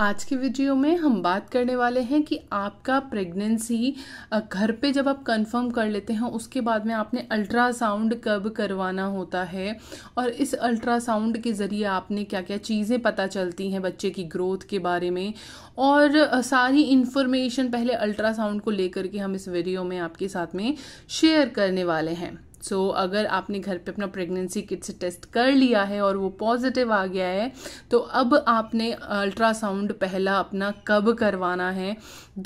आज के वीडियो में हम बात करने वाले हैं कि आपका प्रेगनेंसी घर पे जब आप कंफर्म कर लेते हैं उसके बाद में आपने अल्ट्रासाउंड कब करवाना होता है और इस अल्ट्रासाउंड के ज़रिए आपने क्या क्या चीज़ें पता चलती हैं बच्चे की ग्रोथ के बारे में और सारी इन्फॉर्मेशन पहले अल्ट्रासाउंड को लेकर के हम इस वीडियो में आपके साथ में शेयर करने वाले हैं सो so, अगर आपने घर पे अपना प्रेगनेंसी किट से टेस्ट कर लिया है और वो पॉजिटिव आ गया है तो अब आपने अल्ट्रासाउंड पहला अपना कब करवाना है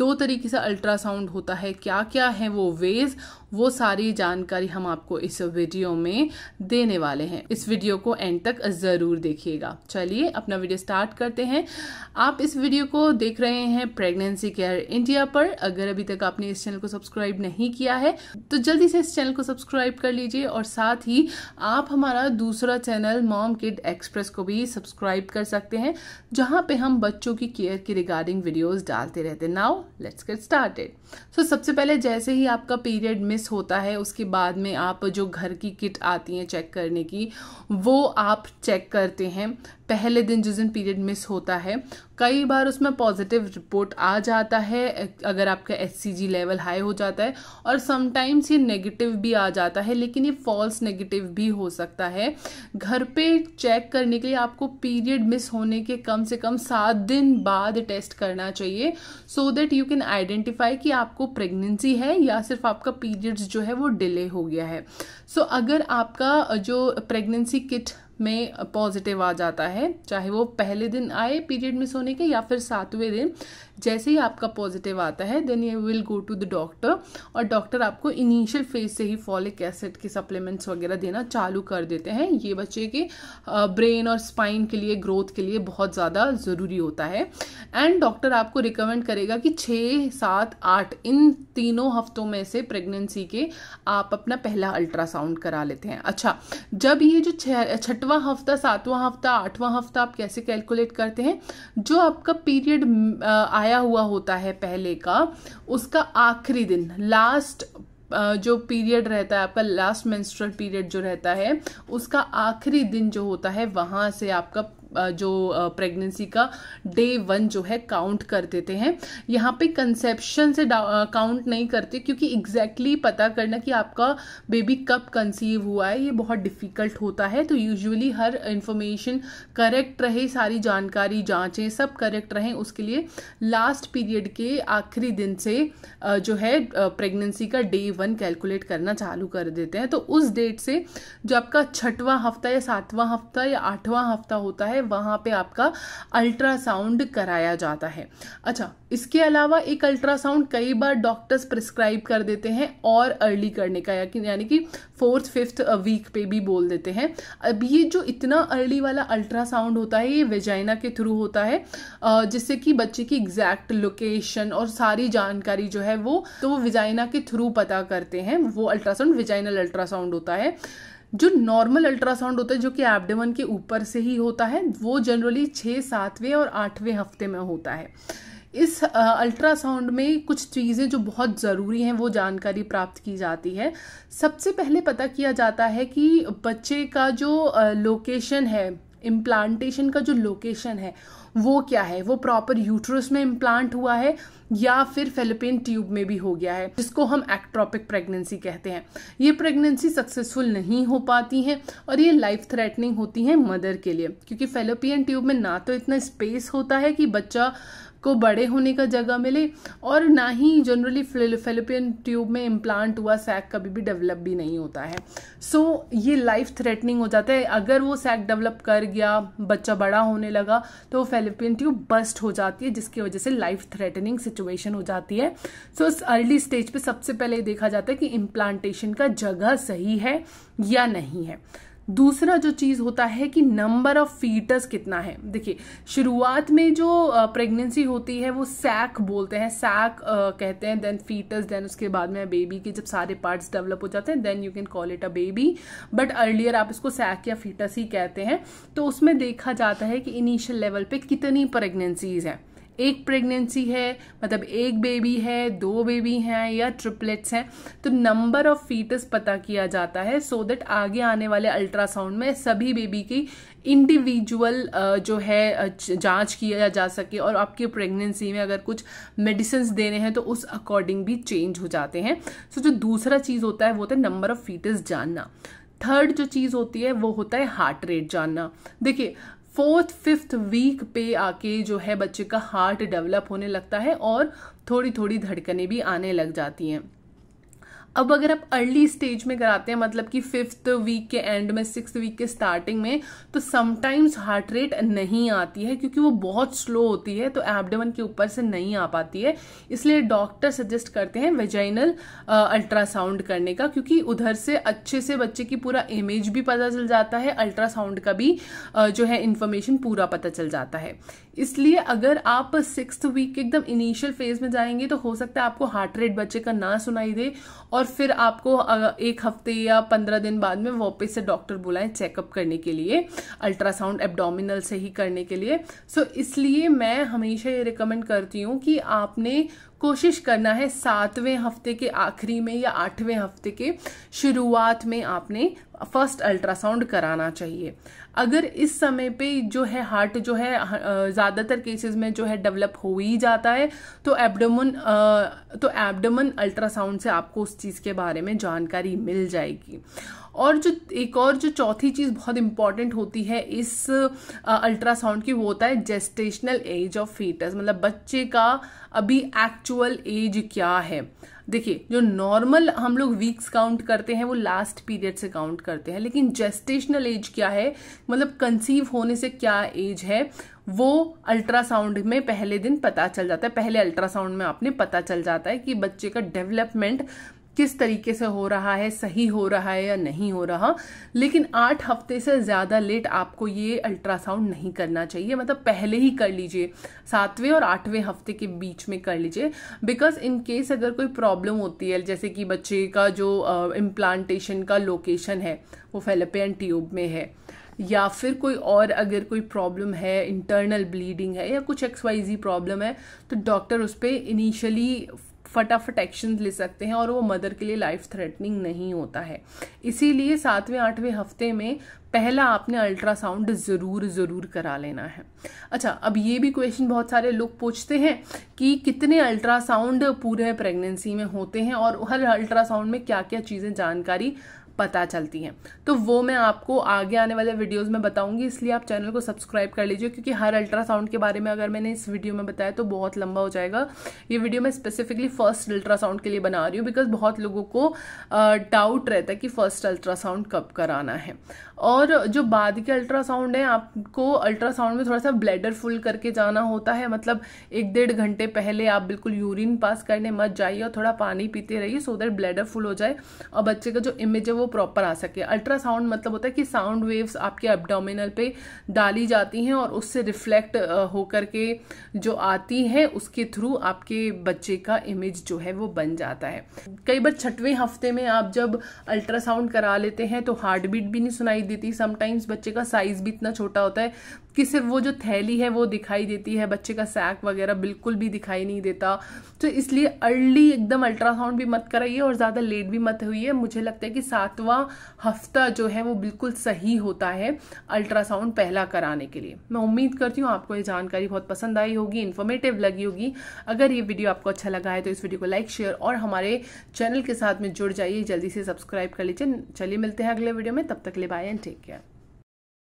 दो तरीके से अल्ट्रासाउंड होता है क्या क्या है वो वेज वो सारी जानकारी हम आपको इस वीडियो में देने वाले हैं इस वीडियो को एंड तक ज़रूर देखिएगा चलिए अपना वीडियो स्टार्ट करते हैं आप इस वीडियो को देख रहे हैं प्रेगनेंसी केयर इंडिया पर अगर अभी तक आपने इस चैनल को सब्सक्राइब नहीं किया है तो जल्दी से इस चैनल को सब्सक्राइब कर लीजिए और साथ ही आप हमारा दूसरा चैनल मॉम किड एक्सप्रेस को भी सब्सक्राइब कर सकते हैं जहाँ पे हम बच्चों की केयर की रिगार्डिंग वीडियोस डालते रहते हैं now let's get started so सबसे पहले जैसे ही आपका पीरियड मिस होता है उसके बाद में आप जो घर की किट आती हैं चेक करने की वो आप चेक करते हैं पहले दिन जिस दिन पीरियड मिस होता है कई बार उसमें पॉजिटिव रिपोर्ट आ जाता है अगर आपका एस लेवल हाई हो जाता है और समटाइम्स ये नेगेटिव भी आ जाता है लेकिन ये फॉल्स नेगेटिव भी हो सकता है घर पे चेक करने के लिए आपको पीरियड मिस होने के कम से कम सात दिन बाद टेस्ट करना चाहिए so that you can identify कि आपको प्रेगनेंसी है या सिर्फ आपका पीरियड्स जो है वो डिले हो गया है सो so, अगर आपका जो प्रेगनेंसी किट में पॉजिटिव आ जाता है चाहे वो पहले दिन आए पीरियड मिस होने के या फिर सातवें दिन जैसे ही आपका पॉजिटिव आता है then you will go to the doctor और डॉक्टर आपको इनिशियल फेज से ही फॉलिक एसिड के सप्लीमेंट्स वगैरह देना चालू कर देते हैं ये बच्चे के ब्रेन और स्पाइन के लिए ग्रोथ के लिए बहुत ज़्यादा ज़रूरी होता है एंड डॉक्टर आपको रिकमेंड करेगा कि छः सात आठ इन तीनों हफ्तों में से प्रेगनेंसी के आप अपना पहला अल्ट्रासाउंड करा लेते हैं अच्छा जब ये जो छठ छठवां हफ्ता सातवां हफ्ता आठवां हफ्ता आप कैसे कैलकुलेट करते हैं जो आपका पीरियड आया हुआ होता है पहले का उसका आखिरी दिन लास्ट जो पीरियड रहता है आपका लास्ट मेंस्ट्रुअल पीरियड जो रहता है उसका आखिरी दिन जो होता है वहां से आपका जो प्रेगनेंसी का डे वन जो है काउंट कर देते हैं यहाँ पे कंसेप्शन से काउंट नहीं करते क्योंकि एग्जैक्टली exactly पता करना कि आपका बेबी कब कंसीव हुआ है ये बहुत डिफ़िकल्ट होता है तो यूजुअली हर इंफॉर्मेशन करेक्ट रहे सारी जानकारी जाँचें सब करेक्ट रहें उसके लिए लास्ट पीरियड के आखिरी दिन से जो है प्रेगनेंसी का डे वन कैलकुलेट करना चालू कर देते हैं तो उस डेट से जो आपका छठवां हफ्ता या सातवां हफ्ता या आठवां हफ्ता होता है वहाँ पे आपका अल्ट्रासाउंड कराया जाता है अच्छा इसके अलावा एक अल्ट्रासाउंड कई बार डॉक्टर्स प्रिस्क्राइब कर देते हैं और अर्ली करने का यानी कि फोर्थ फिफ्थ वीक पे भी बोल देते हैं अब ये जो इतना अर्ली वाला अल्ट्रासाउंड होता है ये वेजाइना के थ्रू होता है जिससे कि बच्चे की एग्जैक्ट लोकेशन और सारी जानकारी जो है वो तो वो के थ्रू पता करते हैं वो अल्ट्रासाउंड विजाइनल अल्ट्रासाउंड होता है जो नॉर्मल अल्ट्रासाउंड होता है जो कि एबडेमन के ऊपर से ही होता है वो जनरली छः सातवें और आठवें हफ्ते में होता है इस अल्ट्रासाउंड में कुछ चीज़ें जो बहुत ज़रूरी हैं वो जानकारी प्राप्त की जाती है सबसे पहले पता किया जाता है कि बच्चे का जो लोकेशन है इम्प्लांटेशन का जो लोकेशन है वो क्या है वो प्रॉपर यूट्रस में इम्प्लांट हुआ है या फिर फिलिपिन ट्यूब में भी हो गया है जिसको हम एक्ट्रॉपिक प्रेगनेंसी कहते हैं ये प्रेगनेंसी सक्सेसफुल नहीं हो पाती हैं और ये लाइफ थ्रेटनिंग होती हैं मदर के लिए क्योंकि फेलोपियन ट्यूब में ना तो इतना स्पेस होता है कि बच्चा को बड़े होने का जगह मिले और ना ही जनरली फिलिपियन ट्यूब में इम्प्लांट हुआ सैक कभी भी डेवलप भी नहीं होता है सो so, ये लाइफ थ्रेटनिंग हो जाता है अगर वो सैक डेवलप कर गया बच्चा बड़ा होने लगा तो वो फैलोपियन ट्यूब बस्ट हो जाती है जिसकी वजह से लाइफ थ्रेटनिंग सिचुएशन हो जाती है सो so, इस अर्ली स्टेज पे सबसे पहले देखा जाता है कि इम्प्लांटेशन का जगह सही है या नहीं है दूसरा जो चीज़ होता है कि नंबर ऑफ फीटस कितना है देखिए शुरुआत में जो प्रेगनेंसी होती है वो सैक बोलते हैं सैक कहते हैं देन फीटस देन उसके बाद में बेबी के जब सारे पार्ट्स डेवलप हो जाते हैं then you can call it a baby but earlier आप इसको सैक या फीटस ही कहते हैं तो उसमें देखा जाता है कि इनिशियल लेवल पे कितनी प्रेगनेंसीज हैं एक प्रेगनेंसी है मतलब एक बेबी है दो बेबी हैं या ट्रिपलेट्स हैं तो नंबर ऑफ फीटस पता किया जाता है सो so दैट आगे आने वाले अल्ट्रासाउंड में सभी बेबी की इंडिविजुअल जो है जांच किया जा सके और आपकी प्रेगनेंसी में अगर कुछ मेडिसिन देने हैं तो उस अकॉर्डिंग भी चेंज हो जाते हैं सो so जो दूसरा चीज़ होता है वो होता है नंबर ऑफ फीटस जानना थर्ड जो चीज़ होती है वो होता है हार्ट रेट जानना देखिए फोर्थ फिफ्थ वीक पे आके जो है बच्चे का हार्ट डेवलप होने लगता है और थोड़ी थोड़ी धड़कने भी आने लग जाती हैं अब अगर आप अर्ली स्टेज में कराते हैं मतलब कि फिफ्थ वीक के एंड में सिक्स वीक के स्टार्टिंग में तो समटाइम्स हार्ट रेट नहीं आती है क्योंकि वो बहुत स्लो होती है तो एबडेवन के ऊपर से नहीं आ पाती है इसलिए डॉक्टर सजेस्ट करते हैं वेजाइनल अल्ट्रासाउंड करने का क्योंकि उधर से अच्छे से बच्चे की पूरा इमेज भी पता चल जाता है अल्ट्रासाउंड का भी आ, जो है इन्फॉर्मेशन पूरा पता चल जाता है इसलिए अगर आप सिक्स वीक एकदम इनिशियल फेज में जाएंगे तो हो सकता है आपको हार्ट रेट बच्चे का ना सुनाई दे और और फिर आपको एक हफ्ते या पंद्रह दिन बाद में वापस से डॉक्टर बुलाएं चेकअप करने के लिए अल्ट्रासाउंड एब्डोमिनल से ही करने के लिए सो so, इसलिए मैं हमेशा ये रिकमेंड करती हूँ कि आपने कोशिश करना है सातवें हफ्ते के आखिरी में या आठवें हफ्ते के शुरुआत में आपने फर्स्ट अल्ट्रासाउंड कराना चाहिए अगर इस समय पे जो है हार्ट जो है ज़्यादातर केसेस में जो है डेवलप हो ही जाता है तो एब्डोमन तो एब्डोमन अल्ट्रासाउंड से आपको उस चीज़ के बारे में जानकारी मिल जाएगी और जो एक और जो चौथी चीज़ बहुत इंपॉर्टेंट होती है इस अल्ट्रासाउंड की वो होता है जेस्टेशनल एज ऑफ फीटस मतलब बच्चे का अभी एक्चुअल एज क्या है देखिए जो नॉर्मल हम लोग वीक्स काउंट करते हैं वो लास्ट पीरियड से काउंट करते हैं लेकिन जेस्टेशनल एज क्या है मतलब कंसीव होने से क्या एज है वो अल्ट्रासाउंड में पहले दिन पता चल जाता है पहले अल्ट्रासाउंड में आपने पता चल जाता है कि बच्चे का डेवलपमेंट किस तरीके से हो रहा है सही हो रहा है या नहीं हो रहा लेकिन आठ हफ्ते से ज़्यादा लेट आपको ये अल्ट्रासाउंड नहीं करना चाहिए मतलब पहले ही कर लीजिए सातवें और आठवें हफ्ते के बीच में कर लीजिए बिकॉज इन केस अगर कोई प्रॉब्लम होती है जैसे कि बच्चे का जो इम्प्लांटेशन का लोकेशन है वो फेलेपियन ट्यूब में है या फिर कोई और अगर कोई प्रॉब्लम है इंटरनल ब्लीडिंग है या कुछ एक्सवाइजी प्रॉब्लम है तो डॉक्टर उस पर इनिशियली फटाफट एक्शन ले सकते हैं और वो मदर के लिए लाइफ थ्रेटनिंग नहीं होता है इसीलिए सातवें आठवें हफ्ते में पहला आपने अल्ट्रासाउंड ज़रूर ज़रूर करा लेना है अच्छा अब ये भी क्वेश्चन बहुत सारे लोग पूछते हैं कि कितने अल्ट्रासाउंड पूरे प्रेगनेंसी में होते हैं और हर अल्ट्रासाउंड में क्या क्या चीज़ें जानकारी पता चलती हैं तो वो मैं आपको आगे आने वाले वीडियोस में बताऊंगी इसलिए आप चैनल को सब्सक्राइब कर लीजिए क्योंकि हर अल्ट्रासाउंड के बारे में अगर मैंने इस वीडियो में बताया तो बहुत लंबा हो जाएगा ये वीडियो मैं स्पेसिफिकली फर्स्ट अल्ट्रासाउंड के लिए बना रही हूँ बिकॉज बहुत लोगों को डाउट रहता है कि फर्स्ट अल्ट्रासाउंड कब कराना है और जो बाद के अल्ट्रासाउंड है आपको अल्ट्रासाउंड में थोड़ा सा ब्लैडर फुल करके जाना होता है मतलब एक डेढ़ घंटे पहले आप बिल्कुल यूरिन पास करने मत जाइए और थोड़ा पानी पीते रहिए सो दैट ब्लैडर फुल हो जाए और बच्चे का जो इमेज है वो वो प्रॉपर आ सके अल्ट्रासाउंड मतलब होता है कि साउंड वेव्स आपके एब्डोमिनल पे डाली जाती हैं और उससे रिफ्लेक्ट होकर के जो आती है उसके थ्रू आपके बच्चे का इमेज जो है वो बन जाता है कई बार छठवें हफ्ते में आप जब अल्ट्रासाउंड करा लेते हैं तो हार्ट बीट भी नहीं सुनाई देती समटाइम्स बच्चे का साइज भी इतना छोटा होता है कि सिर्फ वो जो थैली है वो दिखाई देती है बच्चे का सैक वगैरह बिल्कुल भी दिखाई नहीं देता तो इसलिए अर्ली एकदम अल्ट्रासाउंड भी मत कराइए और ज़्यादा लेट भी मत हुई है मुझे लगता है कि सातवां हफ्ता जो है वो बिल्कुल सही होता है अल्ट्रासाउंड पहला कराने के लिए मैं उम्मीद करती हूँ आपको ये जानकारी बहुत पसंद आई होगी इन्फॉर्मेटिव लगी होगी अगर ये वीडियो आपको अच्छा लगा है तो इस वीडियो को लाइक शेयर और हमारे चैनल के साथ में जुड़ जाइए जल्दी से सब्सक्राइब कर लीजिए चलिए मिलते हैं अगले वीडियो में तब तक ले बाय एंड टेक केयर